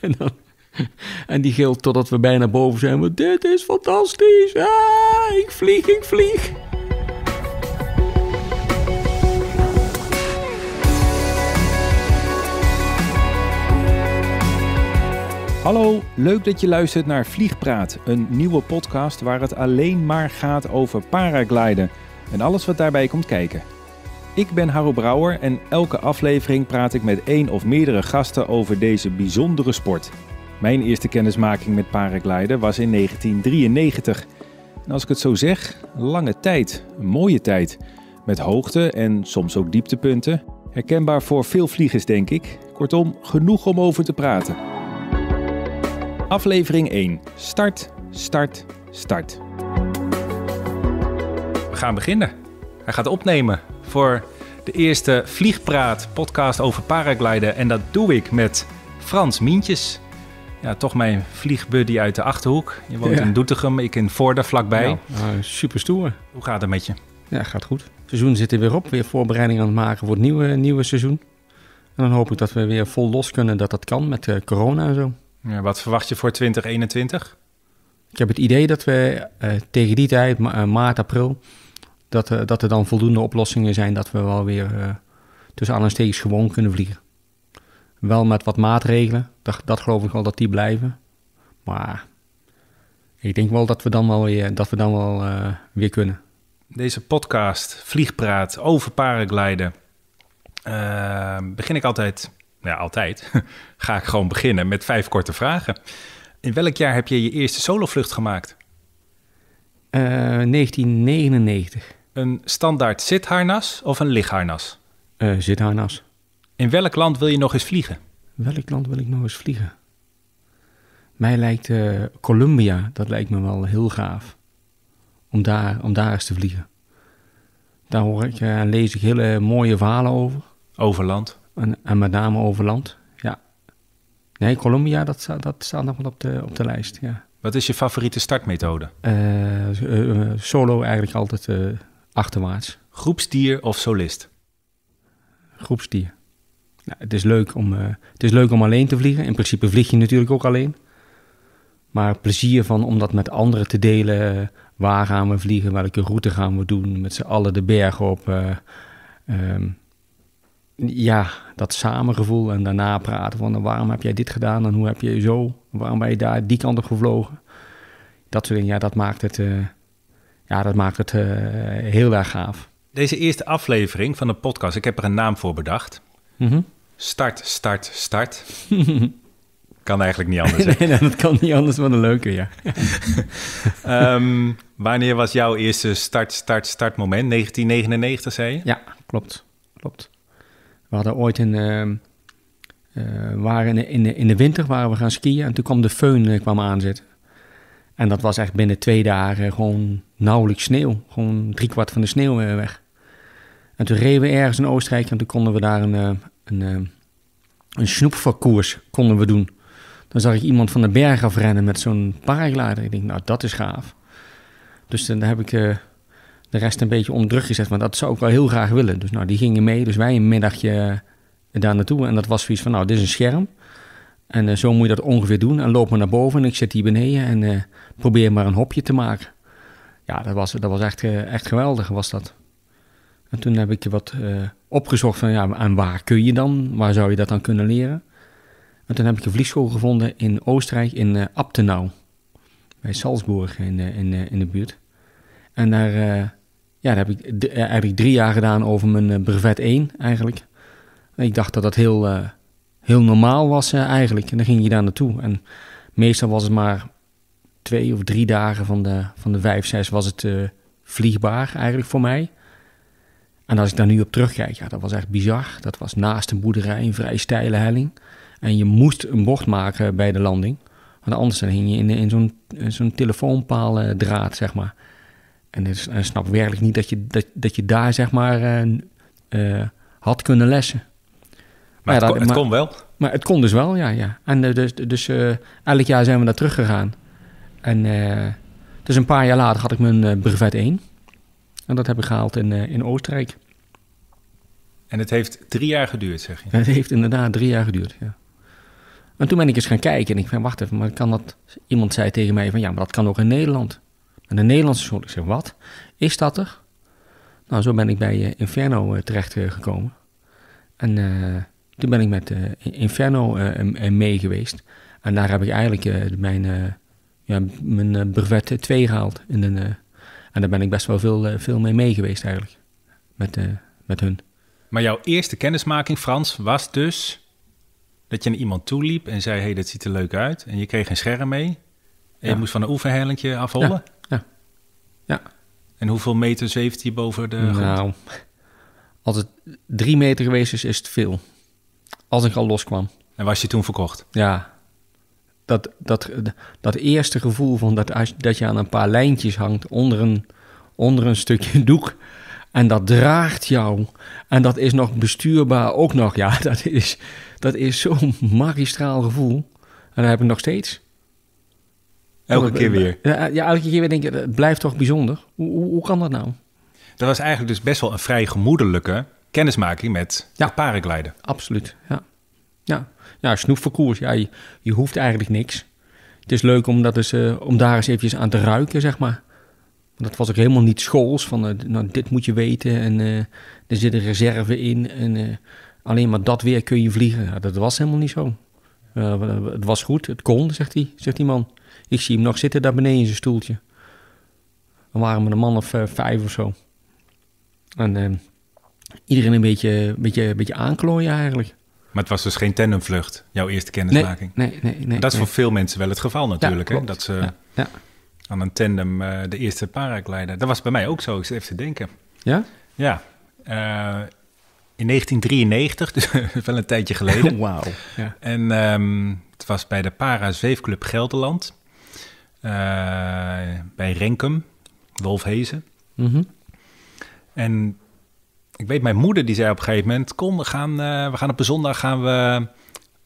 en, die gilt totdat we bijna boven zijn. Want dit is fantastisch. ik vlieg, ik vlieg. Hallo, leuk dat je luistert naar Vliegpraat, een nieuwe podcast waar het alleen maar gaat over paragliden en alles wat daarbij komt kijken. Ik ben Harro Brouwer en elke aflevering praat ik met één of meerdere gasten over deze bijzondere sport. Mijn eerste kennismaking met paragliden was in 1993. En als ik het zo zeg, lange tijd, een mooie tijd. Met hoogte en soms ook dieptepunten. Herkenbaar voor veel vliegers, denk ik. Kortom, genoeg om over te praten. Aflevering 1. Start, start, start. We gaan beginnen. Hij gaat opnemen voor de eerste Vliegpraat podcast over paragliden. En dat doe ik met Frans Mientjes. Ja, toch mijn vliegbuddy uit de Achterhoek. Je woont in Doetinchem, ik in Voorde vlakbij. Ja, nou, eh, super stoer. Hoe gaat het met je? Ja, gaat goed. Het seizoen zit er weer op. Weer voorbereiding aan het maken voor het nieuwe, nieuwe seizoen. En dan hoop ik dat we weer vol los kunnen dat dat kan met eh, corona en zo. Ja, wat verwacht je voor 2021? Ik heb het idee dat we eh, tegen die tijd, maart, april, dat, eh, dat er dan voldoende oplossingen zijn dat we wel weer uh, tussen anesthetisch gewoon kunnen vliegen. Wel met wat maatregelen, dat, dat geloof ik wel dat die blijven. Maar ik denk wel dat we dan wel weer, dat we dan wel, eh, weer kunnen. Deze podcast, Vliegpraat, over paragliden. begin ik altijd, nou ja altijd, ga ik gewoon beginnen met vijf korte vragen. In welk jaar heb je je eerste solovlucht gemaakt? Uh, 1999 een standaard zitharnas of een ligharnas? Uh, eh, zitharnas. In welk land wil je nog eens vliegen? Welk land wil ik nog eens vliegen? Mij lijkt uh, Colombia, dat lijkt me wel heel gaaf. Om daar, om daar eens te vliegen. Daar hoor ik eh, en lees ik hele mooie verhalen over. Over land? En, met name over land, ja. Nee, Colombia, dat, dat staat nog wel op de, op de lijst, ja. Wat is je favoriete startmethode? solo eigenlijk altijd Achterwaarts. Groepsdier of solist? Groepsdier. Nou, het, is leuk om, eh, het is leuk om alleen te vliegen. In principe vlieg je natuurlijk ook alleen. Maar plezier van om dat met anderen te delen. waar gaan we vliegen? Welke route gaan we doen? Met z'n allen de bergen op. Eh, ehm, ja, dat samengevoel en daarna praten van nou, waarom heb jij dit gedaan en hoe heb je zo, waarom ben je daar die kant op gevlogen. Dat soort dingen, ja, dat maakt het, eh, ja, dat maakt het eh, heel erg gaaf. Deze eerste aflevering van de podcast, ik heb er een naam voor bedacht. Mhm. Start, start, start. kan eigenlijk niet anders. nee, nee, dat kan niet anders maar een leuke, ja. Ehm, wanneer was jouw eerste start, start, start moment? 1999, zei je? Ja, klopt. klopt. We hadden ooit een... Ehm, eh, waren in, de, in de winter waren we gaan skiën en toen kwam de föhn uh, eh, aan aanzetten. En dat was echt binnen twee dagen gewoon nauwelijks sneeuw. Gewoon driekwart van de sneeuw eh, weg. En toen reden we ergens in Oostenrijk en toen konden we daar een, eh, een, eh, een snoepverkoers konden we doen. Dan zag ik iemand van de berg afrennen met zo'n paraglider. Ik denk, nou dat is gaaf. Dus dan heb ik de rest een beetje onder gezet, want dat zou ik wel heel graag willen. Dus nou, die gingen mee, dus wij een middagje daar naartoe. En dat was zoiets van, nou dit is een scherm. En eh, zo moet je dat ongeveer doen. En loop maar naar boven en ik zit hier beneden en eh, probeer maar een hopje te maken. Ja, dat was, dat was echt, eh, echt geweldig was dat. En toen heb ik wat opgezocht van ja, en waar kun je dan? Waar zou je dat dan kunnen leren? En toen heb ik een vliegschool gevonden in Oostenrijk, in Abtenau. Bij Salzburg in, in, in de buurt. En daar, ja, daar heb, ik, heb ik drie jaar gedaan over mijn brevet 1 eigenlijk. ik dacht dat dat heel heel normaal was eigenlijk. En dan ging je daar naartoe. En meestal was het maar twee of drie dagen van de, van de vijf, zes was het eh, vliegbaar eigenlijk voor mij. En als ik daar nu op terugkijk, ja, dat was echt bizar. Dat was naast een boerderij, een vrij steile helling. En je moest een bocht maken bij de landing. Want anders dan hing je in, in zo'n zo'n telefoonpaal eh, draad, zeg maar. En ik snap werkelijk niet dat je, dat, dat je daar, zeg maar, eh, had kunnen lessen. Maar, het, kon, wel? Maar het kon dus wel, ja. ja. En eh, dus, dus uh, elk jaar zijn we daar teruggegaan. En eh, dus een paar jaar later had ik mijn brevet 1. En dat heb ik gehaald in, in Oostenrijk. En het heeft drie jaar geduurd, zeg je? Het heeft inderdaad drie jaar geduurd, ja. En toen ben ik eens gaan kijken en ik van wacht even, maar kan dat... Iemand zei tegen mij van ja, maar dat kan ook in Nederland. En de Nederlandse school, ik zeg wat? Is dat er? Nou, zo ben ik bij Inferno terecht gekomen. En toen ben ik met eh, Inferno eh, eh, mee geweest. En daar heb ik eigenlijk mijn, ja, mijn brevet 2 gehaald. In en daar ben ik best wel veel, veel mee mee geweest eigenlijk. Met, met hun. Maar jouw eerste kennismaking, Frans, was dus dat je naar iemand toeliep en zei: hey, dat ziet er leuk uit. En je kreeg een scherm mee. En je moest van een oefenhellentje afhollen. Ja. ja. ja. En hoeveel meters heeft hij boven de grond? Nou, als het drie meter geweest is, is het veel. Als ik al loskwam. En was je toen verkocht? Ja. Dat, dat, dat eerste gevoel van dat, als, dat je aan een paar lijntjes hangt onder een, onder een stukje doek. En dat draagt jou. En dat is nog bestuurbaar ook nog. Ja, dat is, dat is zo'n magistraal gevoel. En dat heb ik nog steeds. Elke keer weer? Ja, elke keer weer denk ik, het blijft toch bijzonder. Hoe, hoe, hoe, kan dat nou? Dat was eigenlijk dus best wel een vrij gemoedelijke kennismaking met ja. paragliden. Absoluut, ja. Ja, ja snoepverkoers, ja, je, hoeft eigenlijk niks. Het is leuk om, dat eens, eh, om daar eens eventjes aan te ruiken, zeg maar. Want dat was ook helemaal niet schools, van eh, nou, dit moet je weten en eh, er zit een reserve in en alleen maar dat weer kun je vliegen. Ja, dat was helemaal niet zo. het was goed, het kon, zegt, hij, zegt die man. Ik zie hem nog zitten daar beneden in zijn stoeltje. Dan waren we een man of vijf of zo. En iedereen een beetje, beetje, beetje aanklooien eigenlijk. Maar het was dus geen tandemvlucht, jouw eerste kennismaking? Nee, nee, nee. dat is voor veel mensen wel het geval natuurlijk. hè? Dat ze ja, aan een tandem eh, de eerste paraglider... Dat was bij mij ook zo, ik even te denken. Ja? Ja. Eh, in 1993, dus wel een tijdje geleden. Wauw. Ja. En ehm, het was bij de Para Zweefclub Gelderland. Eh, bij Renkum, Wolfhezen. Mm En ik weet, mijn moeder die zei op een gegeven moment... Kom, we gaan, eh, we gaan op een zondag gaan we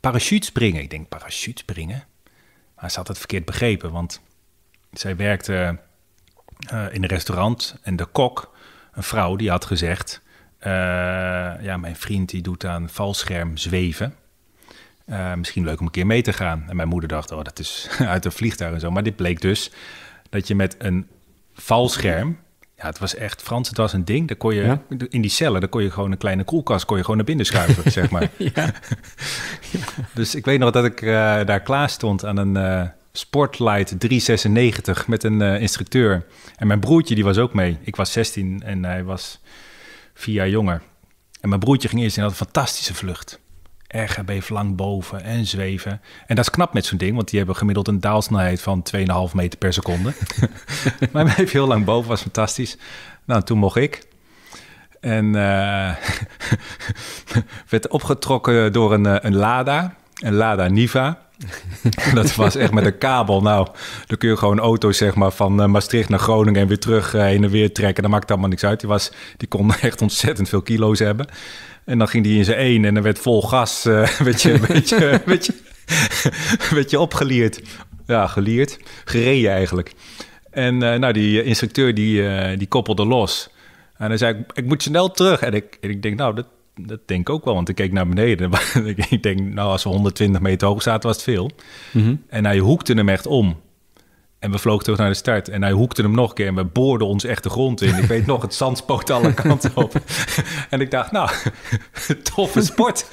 parachute springen. Ik denk, parachute springen? Maar ze had het verkeerd begrepen, want zij werkte eh, in een restaurant. En de kok, een vrouw, die had gezegd... Eh, ja, mijn vriend die doet aan valscherm zweven. misschien leuk om een keer mee te gaan. En mijn moeder dacht, oh, dat is uit een vliegtuig en zo. Maar dit bleek dus dat je met een valscherm ja, het was echt, Frans, het was een ding. Daar kon je, in die cellen, daar kon je gewoon een kleine koelkast kon je gewoon naar binnen schuiven, zeg maar. dus ik weet nog dat ik eh, daar klaar stond aan een uh, Sportlight 396 met een eh, instructeur. En mijn broertje, die was ook mee. Ik was 16 en hij was vier jaar jonger. En mijn broertje ging eerst in had een fantastische vlucht. RGB lang boven en zweven. En dat is knap met zo'n ding, want die hebben gemiddeld een daalsnelheid van 2,5 meter per seconde. maar hij bleef heel lang boven, was fantastisch. Nou, toen mocht ik. En eh, werd opgetrokken door een, eh, een Lada, een Lada Niva. dat was echt met een kabel. Nou, dan kun je gewoon auto's zeg maar, van eh, Maastricht naar Groningen en weer terug heen en weer trekken. Dat maakt allemaal niks uit. Die, was, die kon echt ontzettend veel kilo's hebben. En dan ging hij in zijn één en dan werd vol gas, uh, weet je, weet je, weet je, je opgeleerd. Ja, geleerd. Gereden eigenlijk. En eh, nou, die eh, instructeur die, eh, die koppelde los. En hij zei, ik, ik moet snel terug. En ik, en ik denk, nou, dat, dat denk ik ook wel. Want ik keek naar beneden. ik denk, nou, als we 120 meter hoog zaten, was het veel. Mhm. En hij hoekte hem echt om. En we vlogen terug naar de start. En hij hoekte hem nog een keer. En we boorden ons echt de grond in. Ik weet nog, het zand spoot alle kanten op. en ik dacht, nou, toffe sport.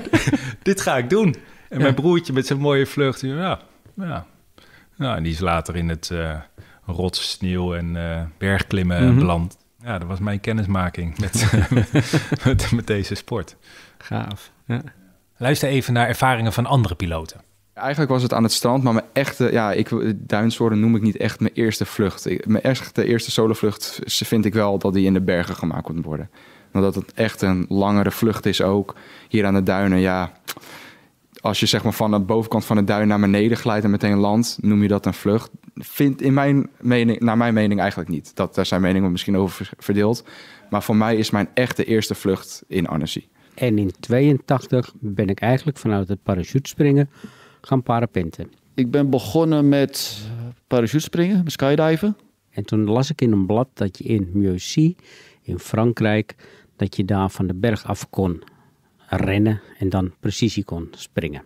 Dit ga ik doen. En mijn broertje met zijn mooie vlucht. Ja, ja. Nou, die is later in het uh, rots, sneeuw en eh, bergklimmen mhm. beland. Ja, dat was mijn kennismaking met, met, met, deze sport. Gaaf. Ja. Luister even naar ervaringen van andere piloten. Eigenlijk was het aan het strand, maar mijn echte, ja, ik, duinsoren noem ik niet echt mijn eerste vlucht. Ik, mijn echte eerste solovlucht vind ik wel dat die in de bergen gemaakt moet worden. Omdat het echt een langere vlucht is ook. Hier aan de duinen, ja, als je zeg maar van de bovenkant van de duin naar beneden glijdt en meteen landt, noem je dat een vlucht. Vindt in mijn mening, naar mijn mening eigenlijk niet. Dat, daar zijn meningen misschien over verdeeld. Maar voor mij is mijn echte eerste vlucht in Annecy. En in 82 ben ik eigenlijk vanuit het springen gaan parapenten. Ik ben begonnen met eh, parachutespringen, met skydiven. En toen las ik in een blad dat je in Meusy, in Frankrijk, dat je daar van de berg af kon rennen en dan precisie kon springen,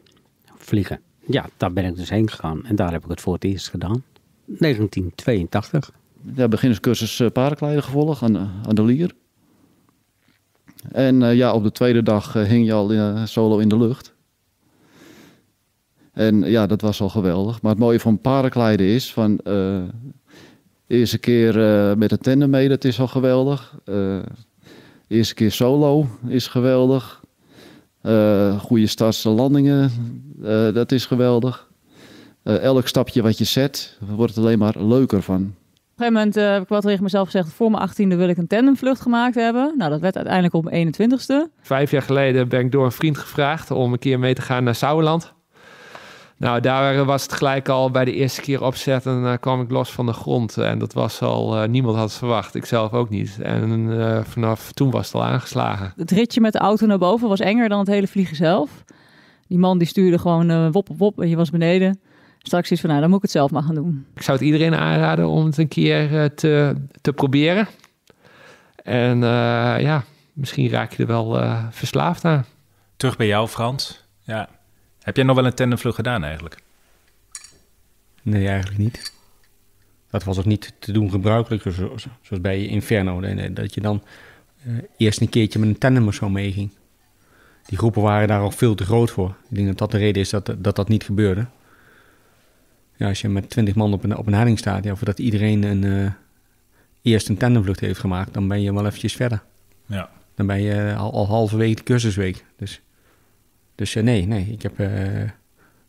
vliegen. Ja, daar ben ik dus heen gegaan en daar heb ik het voor het eerst gedaan. 1982. Ja, beginnerscursus uh, paragliden gevolgd aan, aan de Lier. En eh, ja, op de tweede dag hing je al solo in de lucht. En ja, dat was al geweldig. Maar het mooie van paragliden is van... Eh, eerste keer eh, met een tandem mee, dat is al geweldig. Eh, eerste keer solo is geweldig. Uh, goede startse landingen, dat is geweldig. elk stapje wat je zet, wordt het alleen maar leuker van. Op een gegeven moment heb ik wel tegen mezelf gezegd... voor mijn 18e wil ik een tandemvlucht gemaakt hebben. Nou, dat werd uiteindelijk op mijn 21ste. Vijf jaar geleden ben ik door een vriend gevraagd... om een keer mee te gaan naar Sauerland. Nou, daar was het gelijk al bij de eerste keer opzetten. En eh, kwam ik los van de grond. En dat was al, eh, niemand had het verwacht. Ik zelf ook niet. En eh, vanaf toen was het al aangeslagen. Het ritje met de auto naar boven was enger dan het hele vliegen zelf. Die man die stuurde gewoon wop op wop en je was beneden. Straks is van, nou, dan moet ik het zelf maar gaan doen. Ik zou het iedereen aanraden om het een keer te, te proberen. En ja, misschien raak je er wel verslaafd aan. Terug bij jou, Frans. Ja, heb jij nog wel een tandemvlucht gedaan eigenlijk? Nee, eigenlijk niet. Dat was ook niet te doen gebruikelijk, zoals, bij Inferno. Dat je dan eh, eerst een keertje met een tandem of zo meeging. Die groepen waren daar al veel te groot voor. Ik denk dat dat de reden is dat dat, dat niet gebeurde. Ja, als je met twintig man op een, op een staat, ja, voordat iedereen een, uh, eerst een tandemvlucht heeft gemaakt, dan ben je wel eventjes verder. Ja. Dan ben je eh, al, al halverwege de cursusweek. Dus dus eh, nee, nee, ik heb, eh,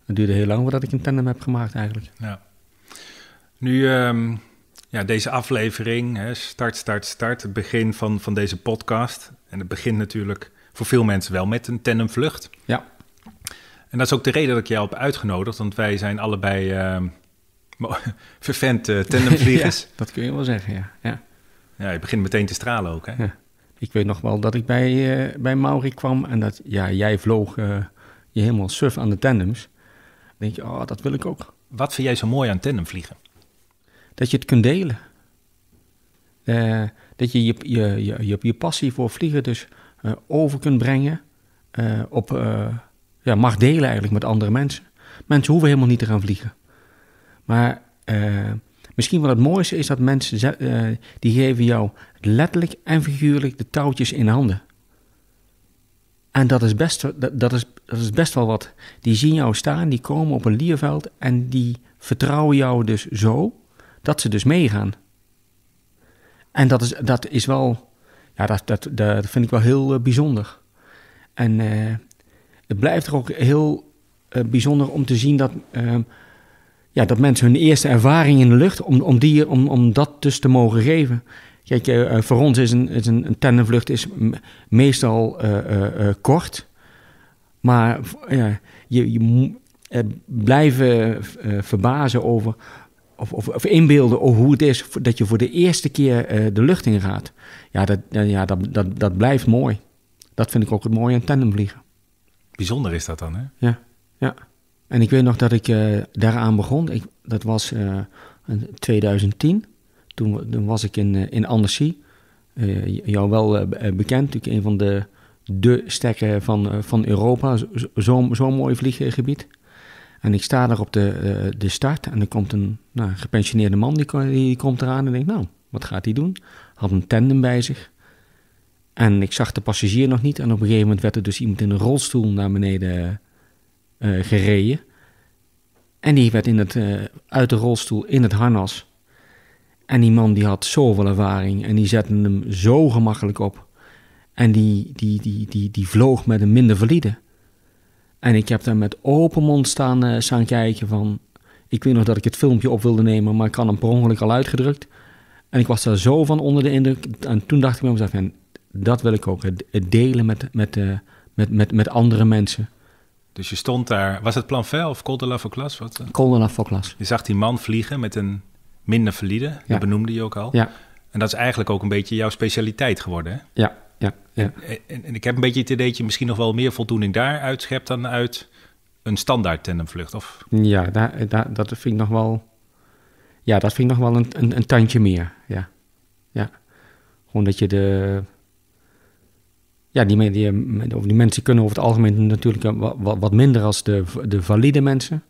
het duurde heel lang voordat ik een tandem heb gemaakt eigenlijk. Ja. Nu, ehm, ja, deze aflevering, hè, start, start, start, het begin van, van deze podcast. En het begint natuurlijk voor veel mensen wel met een tandemvlucht. Ja. En dat is ook de reden dat ik jou heb uitgenodigd, want wij zijn allebei uh, vervent eh, tandemvliegers. dat kun je wel zeggen, ja. ja. Ja, je begint meteen te stralen ook, hè? Ja ik weet nog wel dat ik bij, uh, bij Mauri kwam en dat ja, jij vloog eh, je helemaal surf aan de tandems. Dan denk je, oh, dat wil ik ook. Wat vind jij zo mooi aan vliegen Dat je het kunt delen. Eh, dat je je, je je, je je passie voor vliegen dus over kunt brengen. op, ja, mag delen eigenlijk met andere mensen. Mensen hoeven helemaal niet te gaan vliegen. Maar Misschien wel het mooiste is dat mensen eh, die geven jou letterlijk en figuurlijk de touwtjes in handen. En dat is, best, dat, is, dat is best wel wat. Die zien jou staan, die komen op een lierveld en die vertrouwen jou dus zo dat ze dus meegaan. En dat is, dat is wel, ja, dat, dat, dat vind ik wel heel eh, bijzonder. En eh, het blijft er ook heel bijzonder om te zien dat ehm, ja, dat mensen hun eerste ervaring in de lucht, om, om, die, om, om dat dus te mogen geven. Kijk, eh, eh, voor ons is een, is een, een tandemvlucht is meestal eh, kort. Maar ja, je, je moet blijven verbazen over, of, of, of, inbeelden over hoe het is dat je voor de eerste keer de lucht in gaat. Ja, dat, ja dat, dat, dat blijft mooi. Dat vind ik ook het mooie aan tandemvliegen. Bijzonder is dat dan, hè? Ja, ja. En ik weet nog dat ik eh, daaraan begon. Ik, dat was in eh, 2010. Toen, was ik in, eh, in Annecy. jou wel bekend, natuurlijk een van de, de stekken van, van Europa. Zo'n zo, zo mooi vlieggebied. En ik sta daar op de, de start en er komt een nou, gepensioneerde man, die, die komt eraan en denkt, nou, wat gaat hij doen? Had een tandem bij zich. En ik zag de passagier nog niet en op een gegeven moment werd er dus iemand in een rolstoel naar beneden uh, gereden. En die werd in het, eh, uit de rolstoel in het harnas. En die man die had zoveel ervaring en die zette hem zo gemakkelijk op. En die, die, die, die, die vloog met een minder valide. En ik heb daar met open mond staan, eh, staan kijken van... Ik weet nog dat ik het filmpje op wilde nemen, maar ik had hem per ongeluk al uitgedrukt. En ik was daar zo van onder de indruk. En toen dacht ik bij mezelf, dat wil ik ook. Het delen met, met, met, met, met andere mensen. Dus je stond daar. Was het plan Vel of Col de la Wat? Eh? Col de Je zag die man vliegen met een minder valide. Ja. Dat benoemde je ook al. Ja. En dat is eigenlijk ook een beetje jouw specialiteit geworden. Hè? Ja, ja. ja. En, en, ik heb een beetje het idee dat je misschien nog wel meer voldoening daar uitschept dan uit een standaard tandemvlucht. Of? Ja, daar, daar, dat vind ik nog wel. Ja, dat vind ik nog wel een, een, een tandje meer. Ja. ja. Gewoon dat je de ja, die, eh, die, mensen kunnen over het algemeen natuurlijk eh, wat, wat minder als de, de valide mensen.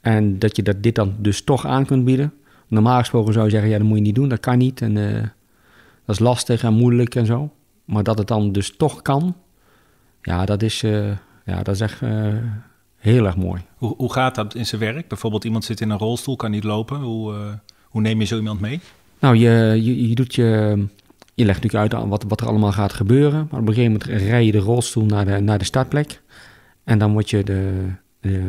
En dat je dat, dit dan dus toch aan kunt bieden. Normaal gesproken zou je zeggen, ja, dat moet je niet doen, dat kan niet. En eh, dat is lastig en moeilijk en zo. Maar dat het dan dus toch kan, ja, dat is, ja, dat is echt heel erg mooi. Hoe, hoe gaat dat in zijn werk? Bijvoorbeeld iemand zit in een rolstoel, kan niet lopen. Hoe, hoe neem je zo iemand mee? Nou, je, je, je doet je je legt natuurlijk uit wat, wat er allemaal gaat gebeuren. Maar op een gegeven moment rij je de rolstoel naar de, naar de startplek. En dan wordt je de, de,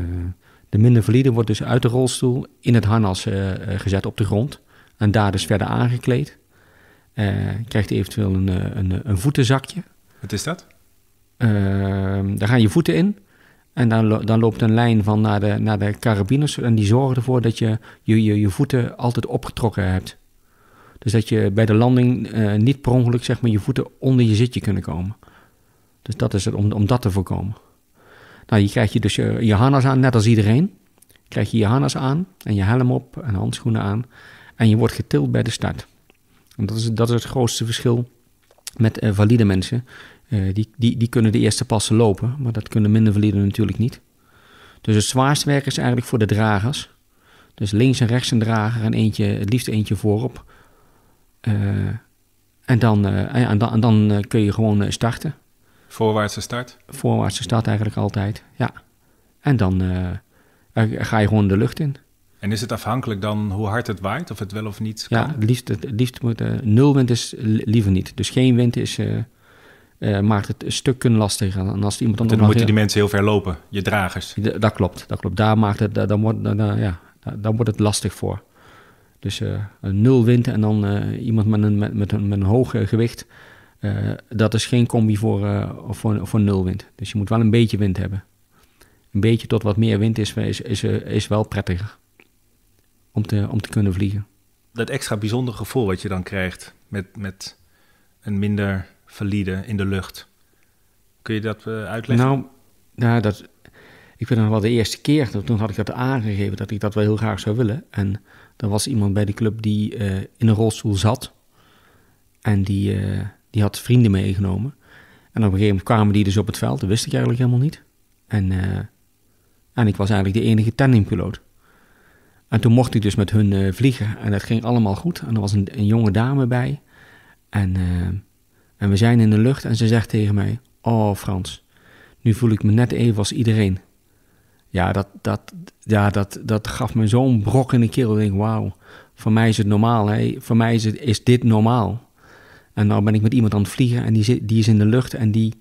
de minder valide wordt dus uit de rolstoel in het harnas eh, eh, gezet op de grond. En daar dus verder aangekleed. Uh, krijgt eventueel een, een, een voetenzakje. Wat is dat? Ehm, daar gaan je voeten in. En dan, dan loopt een lijn van naar de, naar de En die zorgen ervoor dat je je, je, je voeten altijd opgetrokken hebt. Dus dat je bij de landing eh, niet per ongeluk zeg maar, je voeten onder je zitje kunnen komen. Dus dat is het, om, om dat te voorkomen. Nou, je krijgt je dus eh, je, je aan, net als iedereen. Krijg je je aan en je helm op en handschoenen aan. En je wordt getild bij de start. En dat is, dat is het grootste verschil met eh, valide mensen. die, die, die kunnen de eerste passen lopen, maar dat kunnen minder valide natuurlijk niet. Dus het zwaarst werk is eigenlijk voor de dragers. Dus links en rechts een drager en eentje, het liefst eentje voorop. Eh, eh, en dan, en en dan eh, kun je gewoon starten. Voorwaartse start? Voorwaartse start eigenlijk altijd, ja. En dan ga je gewoon de lucht in. En is het afhankelijk dan hoe hard het waait, of het wel of niet Ja, het liefst, het liefst moet, nul wind is liever niet. Dus geen wind is, maakt het een stukken lastiger. En als iemand dan moet, je heel... die mensen heel ver lopen, je dragers. dat klopt, dat klopt. Daar, maakt het, dan wordt, dan, ja, daar, wordt het lastig voor. Dus eh, nul wind en dan eh, iemand met een, met, met een, met een hoog eh, gewicht. dat is geen combi voor, voor, voor nul wind. Dus je moet wel een beetje wind hebben. Een beetje tot wat meer wind is, is, is, is wel prettiger om te, om te kunnen vliegen. Dat extra bijzondere gevoel wat je dan krijgt met, met een minder valide in de lucht. Kun je dat uitleggen? Nou, ja dat, ik ben nog wel de eerste keer. Toen had ik dat aangegeven dat ik dat wel heel graag zou willen. En er was iemand bij de club die eh, in een rolstoel zat. En die, eh, die had vrienden meegenomen. En op een gegeven moment kwamen die dus op het veld. Dat wist ik eigenlijk helemaal niet. En, eh, en ik was eigenlijk de enige tandempiloot. En toen mocht ik dus met hun vliegen. En dat ging allemaal goed. En er was een, een jonge dame bij. En, en we zijn in de lucht. En ze zegt tegen mij: Oh, Frans, nu voel ik me net even als iedereen. Ja, dat, dat, ja, dat, dat gaf me zo'n brok in de keel. Ik denk, wauw, voor mij is het normaal. Hè? Voor mij is, het, is dit normaal. En nou ben ik met iemand aan het vliegen en die, zit, die is in de lucht en die,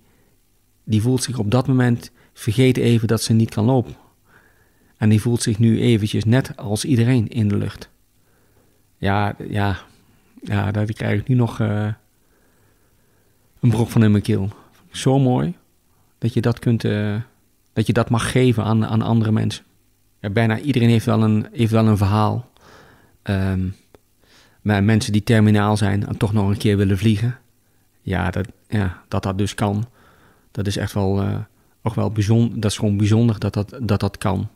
die voelt zich op dat moment, vergeet even dat ze niet kan lopen. En die voelt zich nu eventjes net als iedereen in de lucht. Ja, ja, ja daar krijg ik nu nog eh, een brok van in mijn keel. Zo mooi dat je dat kunt... Eh, dat je dat mag geven aan, aan andere mensen. bijna iedereen heeft wel een, heeft wel een verhaal. Um, maar mensen die terminaal zijn en toch nog een keer willen vliegen. Ja, dat ja, dat, dat dus kan. Dat is echt wel, uh, wel bijzonder. Dat is gewoon bijzonder dat dat, dat, dat kan.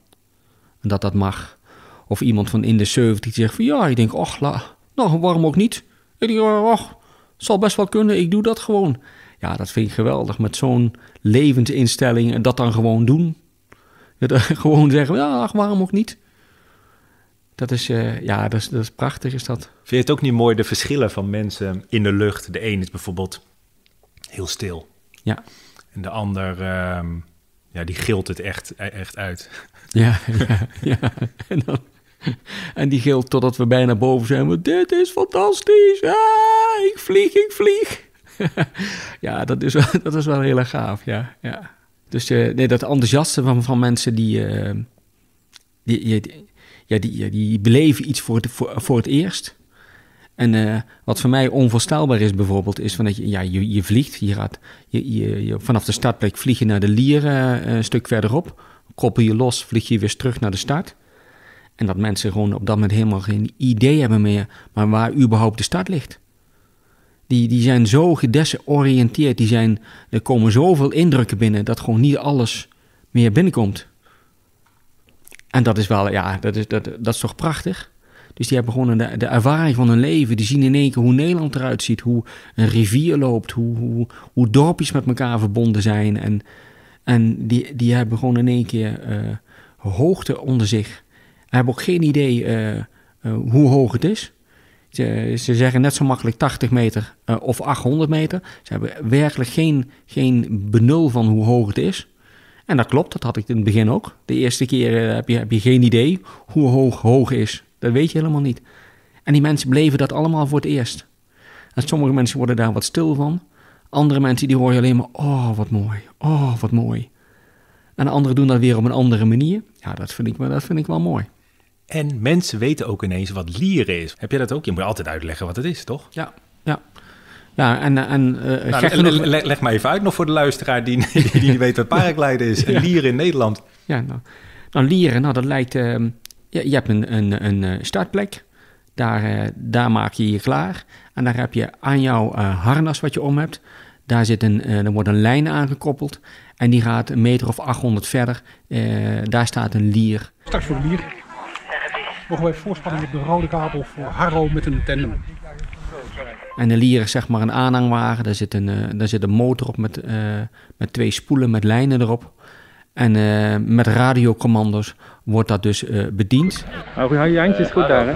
En dat dat mag. Of iemand van in de 70 zegt van ja, ik denk, och, la, nou, waarom ook niet? Ik denk, oh, och, zal best wel kunnen, ik doe dat gewoon. Ja, dat vind ik geweldig. Met zo'n levensinstelling en dat dan gewoon doen. gewoon zeggen, ja, ach, waarom ook niet? Dat is, eh, ja, dat is, dat is prachtig, is dat. Vind je het ook niet mooi, de verschillen van mensen in de lucht? De een is bijvoorbeeld heel stil. Ja. En de ander, ehm, ja, die gilt het echt, e-, echt uit. Ja, ja, ja. En, dan, en, die gilt totdat we bijna boven zijn. dit is fantastisch. Ah, ik vlieg, ik vlieg. ja, dat is, wel, dat is wel heel erg gaaf, ja. ja. Dus eh, nee, dat enthousiaste van, van mensen die, eh, die, ja, die, die beleven iets voor het, voor, voor het eerst. En eh, wat voor mij onvoorstelbaar is bijvoorbeeld, is van dat je, ja, je, je vliegt. Je gaat je, je, vanaf de startplek vlieg je naar de Lieren een stuk verderop. Koppel je los, vlieg je weer terug naar de start. En dat mensen gewoon op dat moment helemaal geen idee hebben meer... maar waar überhaupt de start ligt die, die zijn zo gedesoriënteerd. Die zijn, er komen zoveel indrukken binnen dat gewoon niet alles meer binnenkomt. En dat is wel, ja, dat is, dat, dat is toch prachtig? Dus die hebben gewoon de, de ervaring van hun leven. Die zien in één keer hoe Nederland eruit ziet, hoe een rivier loopt, hoe, hoe, dorpjes met elkaar verbonden zijn. En, en die, die hebben gewoon in één keer eh, hoogte onder zich. Hebben ook geen idee eh, eh, hoe hoog het is. Ze, zeggen net zo makkelijk 80 meter eh, of 800 meter. Ze hebben werkelijk geen, geen benul van hoe hoog het is. En dat klopt, dat had ik in het begin ook. De eerste keer eh, heb, je, heb je geen idee hoe hoog hoog is. Dat weet je helemaal niet. En die mensen bleven dat allemaal voor het eerst. En sommige mensen worden daar wat stil van. Andere mensen die hoor je alleen maar, oh wat mooi, oh wat mooi. En anderen doen dat weer op een andere manier. Ja, dat vind ik, dat vind ik wel mooi. En mensen weten ook ineens wat lieren is. Heb jij dat ook? Je moet altijd uitleggen wat het is, toch? Ja, ja. Ja, en, eh, en eh, nou, leg, leg, maar even uit nog voor de luisteraar die, die niet weet wat paragliden is. lieren in Nederland. Ja, nou, nou lieren, nou, dat lijkt... Ehm, je, je, hebt een, een, een eh, startplek. Daar, daar maak je je klaar. En daar heb je aan jouw harnas wat je om hebt... Daar zit een, er wordt een lijn aangekoppeld. En die gaat een meter of 800 verder. daar staat een lier. Start voor de lier mogen weer voorspanning op de rode kabel voor Harro met een tandem. En de Lier is zeg maar een aanhangwagen. Daar zit een, eh, daar zit een motor op met, eh, met twee spoelen met lijnen erop. En eh, met radiocommando's wordt dat dus bediend. Hoe hou je handjes goed daar, hè?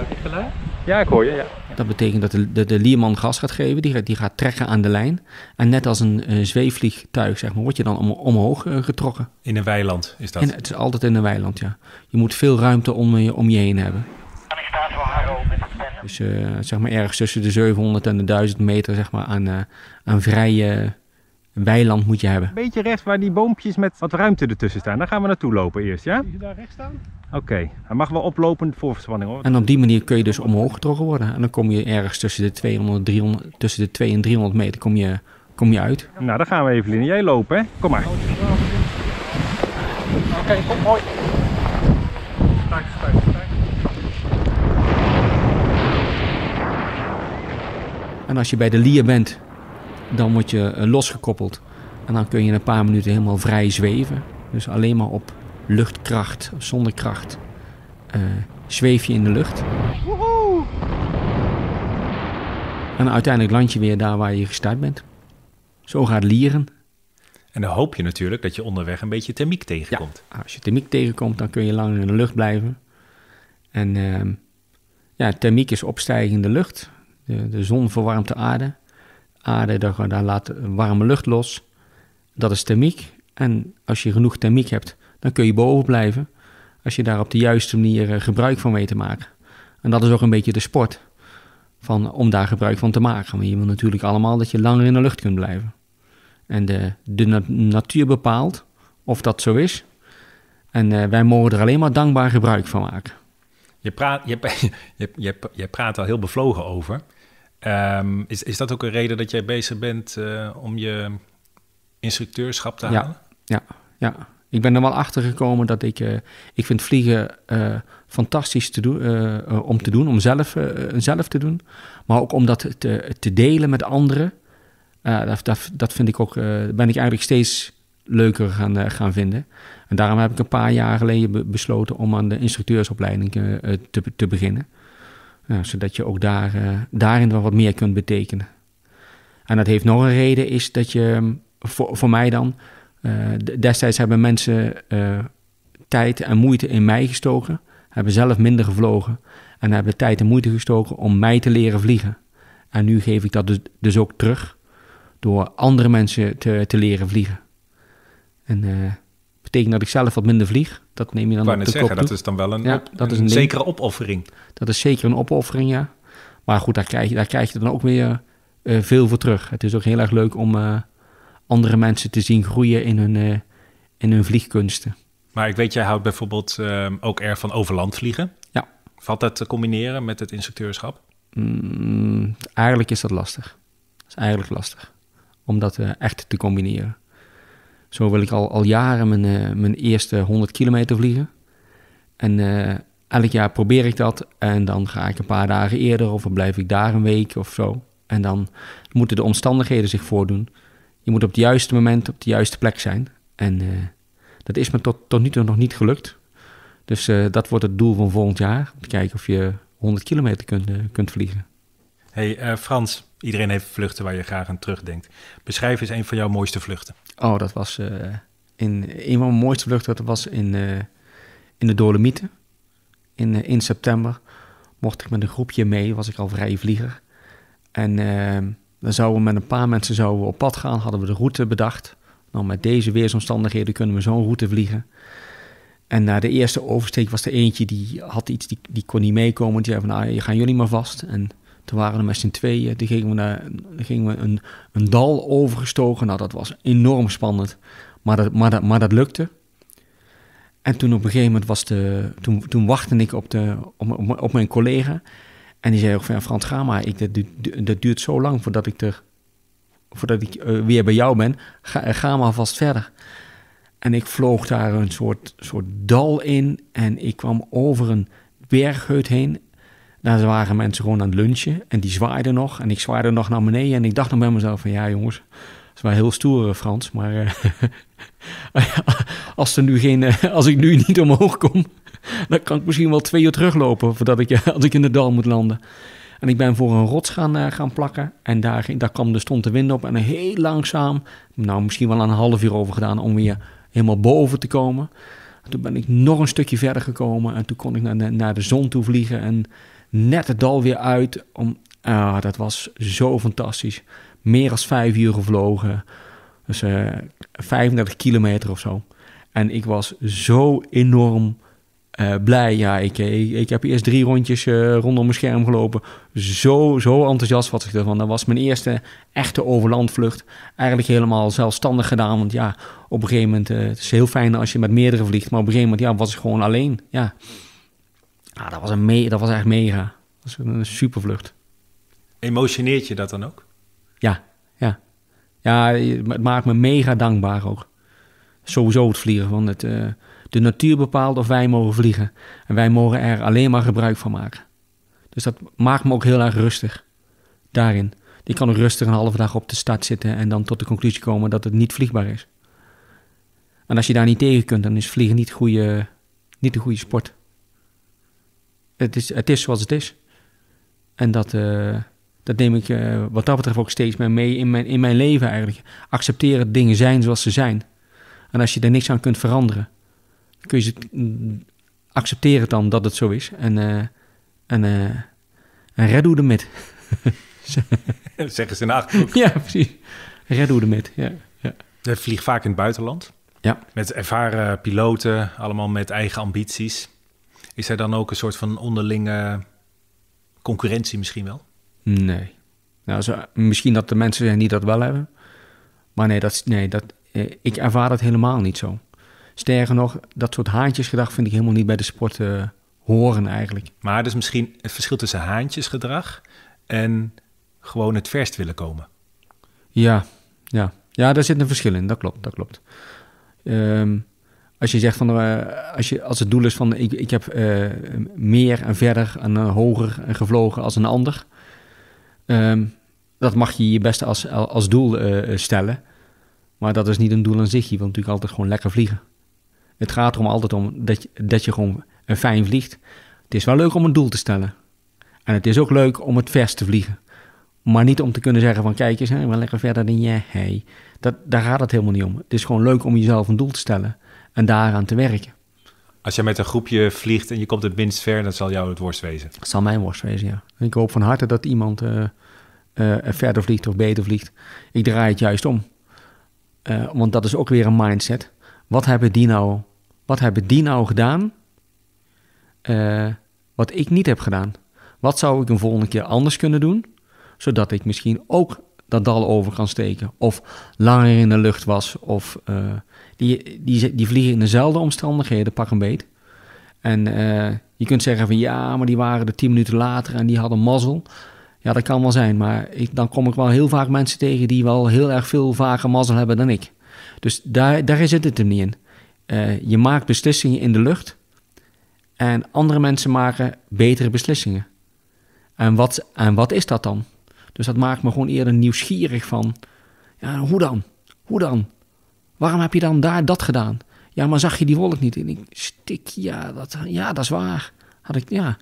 Ja, ik hoor je, ja. Dat betekent dat de, de, de lierman gas gaat geven, die, die gaat trekken aan de lijn. En net als een, zweefvliegtuig, zeg maar, word je dan om, omhoog eh, getrokken. In een weiland is dat? het is altijd in een weiland, ja. Je moet veel ruimte om je, eh, om je heen hebben. Dus uh, zeg maar ergens tussen de 700 en de 1000 meter zeg maar, aan, aan vrije een weiland moet je hebben. Een beetje recht waar die boompjes met wat ruimte ertussen staan. Daar gaan we naartoe lopen eerst, ja? Zie je daar recht staan? Oké, okay. mag wel oplopend voor hoor. En op die manier kun je dus omhoog getrokken worden. En dan kom je ergens tussen de 200, 300, tussen de 2 en 300 meter kom je, kom je uit. Nou, daar gaan we even, in. Jij lopen, hè? Kom maar. Oké, kom, mooi. kijk. En als je bij de Lier bent, dan word je eh, losgekoppeld. En dan kun je een paar minuten helemaal vrij zweven. Dus alleen maar op luchtkracht, zonder kracht, eh, zweef je in de lucht. En uiteindelijk land je weer daar waar je gestart bent. Zo gaat lieren. En dan hoop je natuurlijk dat je onderweg een beetje thermiek tegenkomt. Ja, als je thermiek tegenkomt, dan kun je langer in de lucht blijven. En uh, ja, thermiek is opstijgende lucht. De, de zon verwarmt de aarde aarde, daar, daar laat warme lucht los. Dat is thermiek. En als je genoeg thermiek hebt, dan kun je boven blijven. Als je daar op de juiste manier eh, gebruik van weet te maken. En dat is ook een beetje de sport. Van, om daar gebruik van te maken. Want je wil natuurlijk allemaal dat je langer in de lucht kunt blijven. En de, de natuur bepaalt of dat zo is. En eh, wij mogen er alleen maar dankbaar gebruik van maken. Je praat, je, je, je, je praat al heel bevlogen over. Ehm, is, is dat ook een reden dat jij bezig bent eh, om je instructeurschap te halen? Ja, ja, ja. Ik ben er wel achter gekomen dat ik, eh, ik vind vliegen eh, fantastisch te doen, om te doen, om zelf, zelf te doen. Maar ook om dat te, delen met anderen. dat, dat, dat vind ik ook, ben ik eigenlijk steeds leuker gaan, gaan vinden. En daarom heb ik een paar jaar geleden besloten om aan de instructeursopleiding te, te beginnen zodat je ook daar, eh, daarin wat meer kunt betekenen. En dat heeft nog een reden, is dat je, ehm, voor, voor mij dan, eh, destijds hebben mensen eh, tijd en moeite in mij gestoken, hebben zelf minder gevlogen en hebben tijd en moeite gestoken om mij te leren vliegen. En nu geef ik dat dus, dus ook terug door andere mensen te, te leren vliegen. En uh, tegen dat ik zelf wat minder vlieg. Dat neem je dan op de zeggen, dat is dan wel een, ja, een zekere opoffering. Dat is zeker een opoffering, ja. Maar goed, daar krijg je, daar krijg je dan ook weer eh, veel voor terug. Het is ook heel erg leuk om eh, andere mensen te zien groeien in hun, eh, in hun vliegkunsten. Maar ik weet, jij houdt bijvoorbeeld ook erg van overland vliegen. Ja. Valt dat te combineren met het instructeurschap? Mm, eigenlijk is dat lastig. is eigenlijk lastig om dat echt te combineren. Zo wil ik al, al jaren mijn, eh, mijn eerste 100 kilometer vliegen. En eh, elk jaar probeer ik dat. En dan ga ik een paar dagen eerder of dan blijf ik daar een week of zo. En dan moeten de omstandigheden zich voordoen. Je moet op het juiste moment op de juiste plek zijn. En eh, dat is me tot, tot nu toe nog niet gelukt. Dus dat wordt het doel van volgend jaar. Om te kijken of je 100 kilometer kunt, kunt vliegen. hey, Frans, iedereen heeft vluchten waar je graag aan terugdenkt. Beschrijf eens een van jouw mooiste vluchten. Oh, dat was eh, in, een van mijn mooiste vluchten. Dat was in, eh, in de Dolomieten. In, eh, in september mocht ik met een groepje mee, was ik al vrije vlieger. En ehm, dan zouden we met een paar mensen zouden we op pad gaan, hadden we de route bedacht. Nou, met deze weersomstandigheden kunnen we zo'n route vliegen. En na de eerste oversteek was er eentje die had iets, die, die kon niet meekomen. Die zei van, nou, gaan jullie maar vast. En toen waren we met z'n tweeën. Toen gingen we, naar, gingen we een, een dal overgestoken. Nou, dat was enorm spannend. Maar dat, maar dat, maar dat lukte. En toen op een gegeven moment was de. Toen, toen wachtte ik op, de, op, op mijn collega. En die zei ook van Frans, ga maar. Ik, dat, duurt zo lang voordat ik er. Voordat ik eh, weer bij jou ben. Ga, maar vast verder. En ik vloog daar een soort, soort dal in. En ik kwam over een bergheut heen daar waren mensen gewoon aan het lunchen en die zwaaiden nog. En ik zwaaide nog naar beneden en ik dacht nog bij mezelf van ja jongens, dat is wel heel stoer eh, Frans, maar eh, als, er nu geen, eh, als ik nu niet omhoog kom, dan kan ik misschien wel twee uur teruglopen voordat ik, als ik in de dal moet landen. En ik ben voor een rots gaan, gaan plakken. En daar, daar kwam de, stond de wind op. En heel langzaam, nou misschien wel een half uur over gedaan om weer helemaal boven te komen. toen ben ik nog een stukje verder gekomen. En toen kon ik naar de, naar de zon toe vliegen. En net het dal weer uit. Om, ah, dat was zo fantastisch. Meer dan vijf uur gevlogen. Dus 35 eh, kilometer of zo. En ik was zo enorm eh, blij. Ja, ik, ik, heb eerst drie rondjes eh, rondom mijn scherm gelopen. Zo, zo enthousiast was ik ervan. Dat was mijn eerste echte overlandvlucht. Eigenlijk helemaal zelfstandig gedaan. Want ja, op een gegeven moment... Uh, het is heel fijn als je met meerdere vliegt. Maar op een gegeven moment ja, was ik gewoon alleen. Ja. Ah, dat, was een me dat was echt mega. Dat was een supervlucht. Emotioneert je dat dan ook? Ja, ja. Ja, het maakt me mega dankbaar ook. Sowieso het vliegen, want het, eh, de natuur bepaalt of wij mogen vliegen. En wij mogen er alleen maar gebruik van maken. Dus dat maakt me ook heel erg rustig daarin. Ik kan ook rustig een halve dag op de stad zitten en dan tot de conclusie komen dat het niet vliegbaar is. En als je daar niet tegen kunt, dan is vliegen niet, goede, niet de goede sport het is, het is zoals het is. En dat, eh, dat neem ik eh, wat dat betreft ook steeds mee in mijn, in mijn leven eigenlijk. Accepteren dat dingen zijn zoals ze zijn. En als je er niks aan kunt veranderen, kun je het, mm, accepteren dan dat het zo is. En, uh, en, en reddoe met. zeggen ze in Achterhoek. Ja, precies. Reddoe er ja. ja. Je vliegt vaak in het buitenland. Ja. Met ervaren piloten, allemaal met eigen ambities. Is er dan ook een soort van onderlinge concurrentie misschien wel? Nee. Nou, misschien dat de mensen zijn die dat wel hebben. Maar nee, dat, nee dat, eh, ik ervaar dat helemaal niet zo. Sterker nog, dat soort haantjesgedrag vind ik helemaal niet bij de sport eh, horen eigenlijk. Maar dus misschien het verschil tussen haantjesgedrag en gewoon het verst willen komen. Ja, ja. ja daar zit een verschil in, dat klopt. Dat klopt. Ehm, als je zegt van eh, als, je, als het doel is van ik, ik heb eh, meer en verder en eh, hoger en gevlogen als een ander. Ehm, dat mag je je beste als, als doel stellen. Maar dat is niet een doel aan zich. Je wilt natuurlijk altijd gewoon lekker vliegen. Het gaat erom altijd om dat je, dat je gewoon fijn vliegt. Het is wel leuk om een doel te stellen. En het is ook leuk om het vers te vliegen. Maar niet om te kunnen zeggen van kijk eens, hè, we lekker verder dan jij. Hey. Dat, daar gaat het helemaal niet om. Het is gewoon leuk om jezelf een doel te stellen en daaraan te werken. Als jij met een groepje vliegt en je komt het minst ver, dan zal jou het worst wezen. Dat zal mijn worst wezen, ja. ik hoop van harte dat iemand eh, eh, verder vliegt of beter vliegt. Ik draai het juist om. Eh, want dat is ook weer een mindset. Wat hebben die nou, wat hebben die nou gedaan wat ik niet heb gedaan? Wat zou ik een volgende keer anders kunnen doen, zodat ik misschien ook dat dal over kan steken? Of langer in de lucht was, of die, die, die vliegen in dezelfde omstandigheden, pak een beet. En eh, je kunt zeggen van ja, maar die waren er tien minuten later en die hadden mazzel. Ja, dat kan wel zijn, maar ik, dan kom ik wel heel vaak mensen tegen die wel heel erg veel vaker mazzel hebben dan ik. Dus daar, daar zit het hem niet in. Eh, je maakt beslissingen in de lucht en andere mensen maken betere beslissingen. En wat, en wat is dat dan? Dus dat maakt me gewoon eerder nieuwsgierig van, ja, hoe dan? Hoe dan? Waarom heb je dan daar dat gedaan? Ja, maar zag je die wolk niet? En ik, stik, ja dat, ja, dat is waar. Had ik, ja.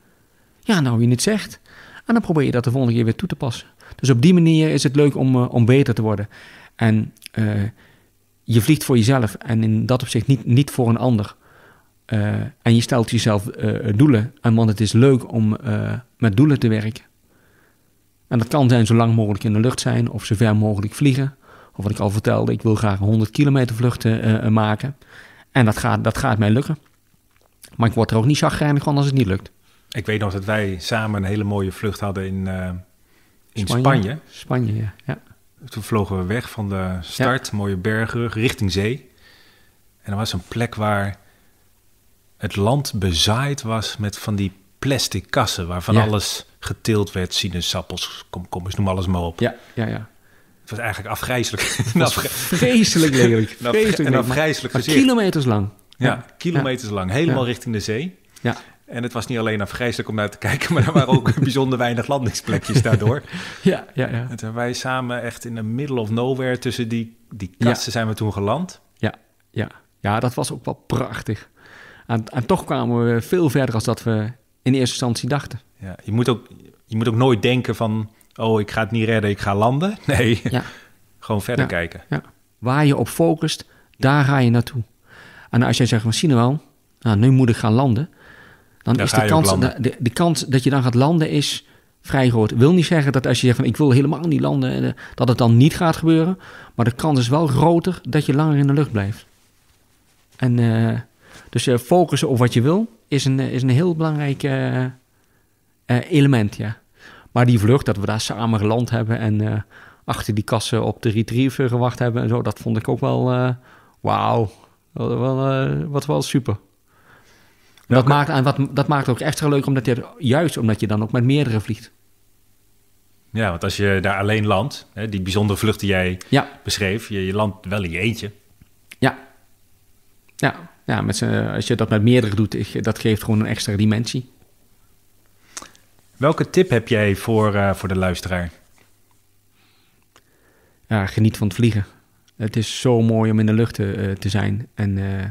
Ja, nou, wie het zegt. En dan probeer je dat de volgende keer weer toe te passen. Dus op die manier is het leuk om, eh, om beter te worden. En eh, je vliegt voor jezelf en in dat opzicht niet, niet voor een ander. Eh, en je stelt jezelf doelen. En want het is leuk om met doelen te werken. En dat kan zijn zo lang mogelijk in de lucht zijn of zo ver mogelijk vliegen of wat ik al vertelde, ik wil graag 100 kilometer vluchten eh, eh, maken. En dat gaat, dat gaat mij lukken. Maar ik word er ook niet chagrijnig van als het niet lukt. Ik weet nog dat wij samen een hele mooie vlucht hadden in, eh, in Spanje. Spanje, ja. ja. Toen vlogen we weg van de start, mooie bergrug, richting zee. En er was een plek waar het land bezaaid was met van die plastic kassen... waar van alles getild werd, sinaasappels, komkommers, noem alles maar op. Ja, ja, ja. Het was eigenlijk afgrijzelijk. vreselijk lelijk. En afgrijzelijk gezicht. kilometers lang. Ja, kilometers lang. Helemaal richting de zee. Ja. En het was niet alleen afgrijzelijk om naar te kijken, maar er waren ook bijzonder weinig landingsplekjes daardoor. ja, ja, ja. En toen wij samen echt in de middle of nowhere tussen die, die kasten zijn we toen geland. Ja, ja. ja, dat was ook wel prachtig. En, en toch kwamen we veel verder als dat we in eerste instantie dachten. Ja, je moet ook, je moet ook nooit denken van oh, ik ga het niet redden, ik ga landen. Nee, ja. gewoon verder kijken. Ja. Waar je op focust, daar ga je naartoe. En als jij zegt, van zien wel, nou, nu moet ik gaan landen. Dan, is de kans, de, kans dat je dan gaat landen is vrij groot. Wil niet zeggen dat als je zegt van ik wil helemaal niet landen, eh, dat het dan niet gaat gebeuren. Maar de kans is wel groter dat je langer in de lucht blijft. En eh, dus eh, focussen op wat je wil is een, is een heel belangrijk element, ja. Maar die vlucht, dat we daar samen geland hebben en eh, achter die kassen op de retriever gewacht hebben en zo, dat vond ik ook wel eh, wauw. Wat wel, eh, wat wel super. dat, maakt, wat, dat maakt ook extra leuk, omdat je, juist omdat je dan ook met meerdere vliegt. Ja, want als je daar alleen landt, die bijzondere vlucht die jij beschreef, je, je, landt wel in je eentje. Ja. Ja, ja met als je dat met meerdere doet, dat geeft gewoon een extra dimensie. Welke tip heb jij voor, eh, voor de luisteraar? Ja, geniet van het vliegen. Het is zo mooi om in de lucht te, eh, te zijn. En eh,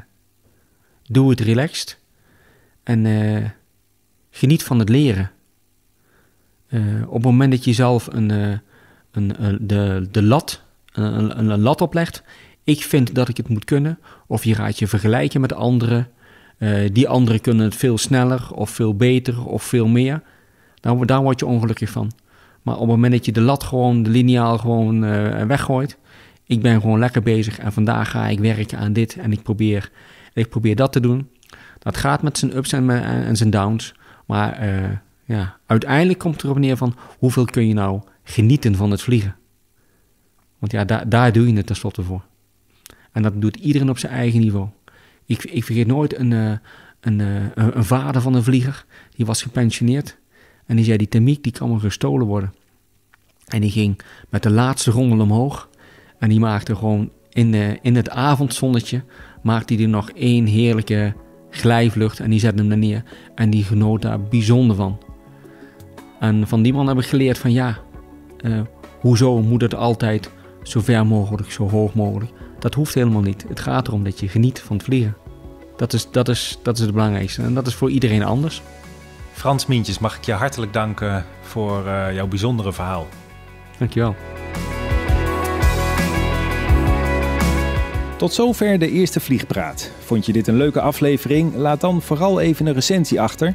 doe het relaxed. En geniet van het leren. op het moment dat je zelf een, een, de, de lat, een, een, een lat oplegt, ik vind dat ik het moet kunnen. Of je gaat je vergelijken met anderen. die anderen kunnen het veel sneller of veel beter of veel meer. Daar, word je ongelukkig van. Maar op het moment dat je de lat gewoon, de liniaal gewoon eh, weggooit. Ik ben gewoon lekker bezig en vandaag ga ik werken aan dit en ik probeer, ik probeer dat te doen. Dat gaat met zijn ups en, eh, en zijn downs. Maar eh, ja, uiteindelijk komt het erop neer van hoeveel kun je nou genieten van het vliegen. Want ja, daar, daar doe je het tenslotte voor. En dat doet iedereen op zijn eigen niveau. Ik, ik vergeet nooit een, een, een vader van een vlieger. Die was gepensioneerd. En die zei, die thermiek die kan wel gestolen worden. En die ging met de laatste rondel omhoog. En die maakte gewoon in, de, eh, in het avondzonnetje, maakte hij er nog één heerlijke glijvlucht. En die zette hem naar neer. En die genoot daar bijzonder van. En van die man heb ik geleerd van ja, eh, hoezo moet het altijd zo ver mogelijk, zo hoog mogelijk. Dat hoeft helemaal niet. Het gaat erom dat je geniet van het vliegen. Dat is, dat is, dat is het belangrijkste. En dat is voor iedereen anders. Frans Mientjes, mag ik je hartelijk danken voor eh, jouw bijzondere verhaal. Dankjewel. Tot zover de eerste Vliegpraat. Vond je dit een leuke aflevering? Laat dan vooral even een recensie achter.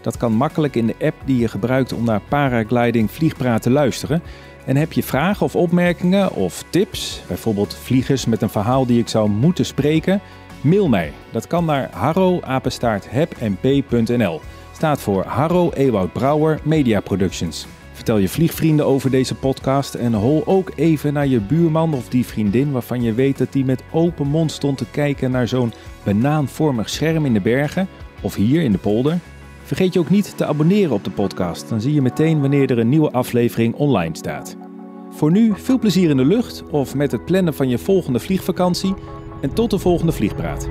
Dat kan makkelijk in de app die je gebruikt om naar Paragliding Vliegpraat te luisteren. En heb je vragen of opmerkingen of tips, bijvoorbeeld vliegers met een verhaal die ik zou moeten spreken, mail mij. Dat kan naar harroapenstaarthebmp.nl staat voor Harro Ewout Brouwer Media Productions. Vertel je vliegvrienden over deze podcast en hol ook even naar je buurman of die vriendin waarvan je weet dat die met open mond stond te kijken naar zo'n banaanvormig scherm in de bergen of hier in de polder. Vergeet je ook niet te abonneren op de podcast, dan zie je meteen wanneer er een nieuwe aflevering online staat. Voor nu veel plezier in de lucht of met het plannen van je volgende vliegvakantie en tot de volgende vliegpraat.